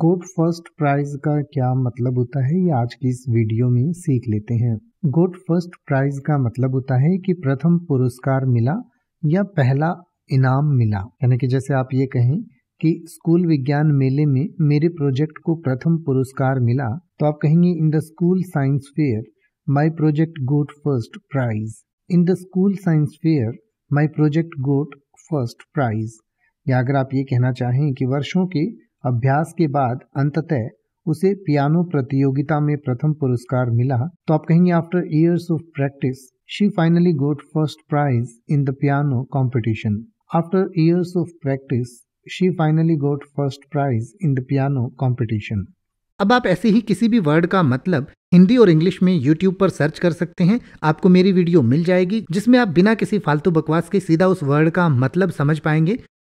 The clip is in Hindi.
गोट फर्स्ट प्राइज का क्या मतलब होता है ये आज की इस वीडियो में सीख लेते हैं गोट फर्स्ट प्राइज का मतलब होता है कि प्रथम पुरस्कार मिला या पहला इनाम मिला यानी कि जैसे आप ये कहें कि स्कूल विज्ञान मेले में मेरे प्रोजेक्ट को प्रथम पुरस्कार मिला तो आप कहेंगे in the school science fair my project got first prize in the school science fair my project got first prize या अगर आप ये कहना चाहें कि वर्षों के अभ्यास के बाद अंततः उसे पियानो प्रतियोगिता में प्रथम पुरस्कार मिला तो आप कहेंगे after years of practice she finally got first prize in the piano competition after years of practice she finally got first prize in the piano competition अब आप ऐसे ही किसी भी वर्ड का मतलब हिंदी और इंग्लिश में यूट्यूब पर सर्च कर सकते हैं आपको मेरी वीडियो मिल जाएगी जिसमें आप बिना किसी फालतू बकवास के सीधा उस वर्ड का मतलब समझ पाएंगे